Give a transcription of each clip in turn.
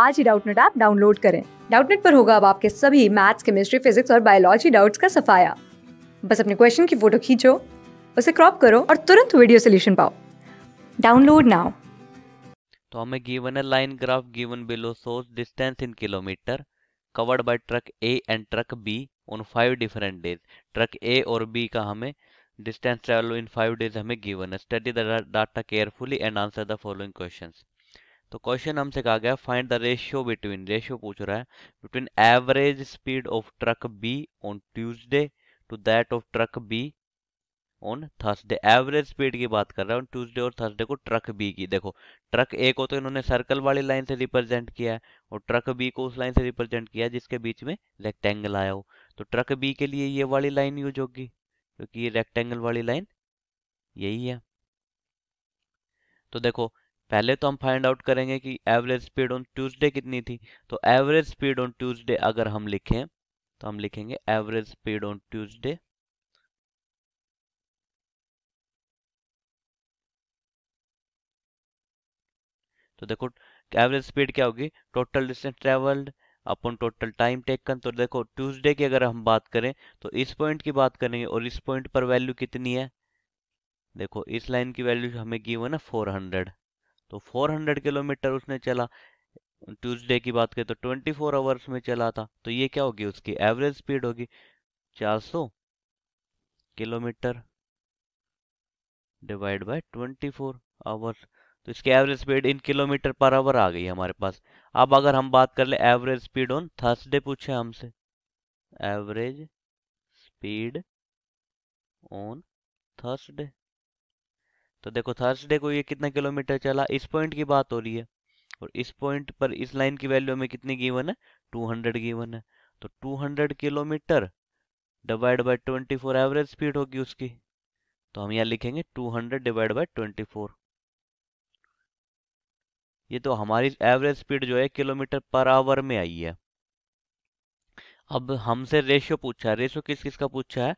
आज ही Doubtnut app download करें डाउटनेट पर होगा अब आपके सभी मैथ्स केमिस्ट्री फिजिक्स और बायोलॉजी डाउट्स का सफाया बस अपने क्वेश्चन की फोटो खींचो उसे क्रॉप करो और तुरंत वीडियो सोल्यूशन पाओ डाउनलोड नाउ तो हमें given a line graph given below source distance in kilometre covered by truck A and truck B on five different days truck A और बी का हमें distance travel in five days हमें given है study the data carefully and answer the following questions तो question हमसे कहा गया find the ratio between ratio पूछ रहा है between average speed of truck B on Tuesday to that of truck B on Thursday average speed की बात कर रहा है ऑन ट्यूसडे और थर्सडे को ट्रक बी की देखो ट्रक ए को तो इन्होंने सर्कल वाली लाइन से रिप्रेजेंट किया है और ट्रक बी को उस लाइन से रिप्रेजेंट किया जिसके बीच में रेक्टेंगल आया हो तो ट्रक बी के लिए ये वाली लाइन यूज होगी क्योंकि ये रेक्टेंगल वाली लाइन यही है तो देखो पहले तो हम फाइंड आउट करेंगे कि एवरेज स्पीड ऑन ट्यूसडे कितनी थी तो एवरेज स्पीड ऑन ट्यूसडे अगर हम लिखें तो हम लिखेंगे एवरेज स्पीड ऑन ट्यूसडे तो देखो एवरेज स्पीड क्या होगी total distance travelled upon total time taken तो देखो ट्यूसडे की अगर हम बात करें तो इस पॉइंट की बात करेंगे और इस पॉइंट पर वैल्यू कितनी है देखो इस लाइन की वैल्यू हमें गिवन है फोर हंड्रेड तो 400 किलोमीटर उसने चला ट्यूसडे की बात करें तो 24 फोर आवर्स में चला था तो ये क्या होगी उसकी एवरेज स्पीड होगी 400 kilometre divide by 24 four hours तो इसकी average speed in kilometre per hour आ गई हमारे पास अब अगर हम बात कर ले एवरेज स्पीड ऑन थर्सडे पूछे हमसे एवरेज स्पीड ऑन थर्सडे तो देखो थर्सडे को ये कितना किलोमीटर चला इस पॉइंट की बात हो रही है और इस पॉइंट पर इस लाइन की वैल्यू हमें कितनी गिवन है 200 गिवन है तो 200 kilometre divide by 24 average speed होगी उसकी तो हम यहाँ लिखेंगे 200 डिवाइड बाय 24 ये तो हमारी एवरेज स्पीड जो है किलोमीटर पर आवर में आई है अब हमसे रेशियो पूछा है रेशियो किस किस का पूछा है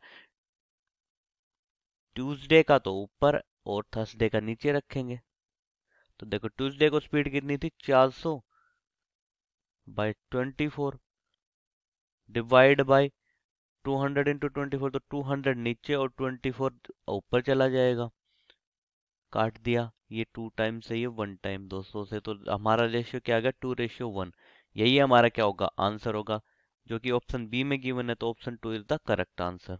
ट्यूजडे का तो ऊपर और थर्सडे का नीचे रखेंगे तो देखो ट्यूसडे को स्पीड कितनी थी 400 सौ by twenty four divide by two hundred into twenty तो 200 नीचे और ट्वेंटी फोर ऊपर चला जाएगा काट दिया ये टू टाइम से ये वन टाइम दो सौ से तो हमारा रेशियो क्या आ गया टू रेशियो वन यही हमारा क्या होगा आंसर होगा जो कि ऑप्शन बी में गिवन है तो option two is the correct answer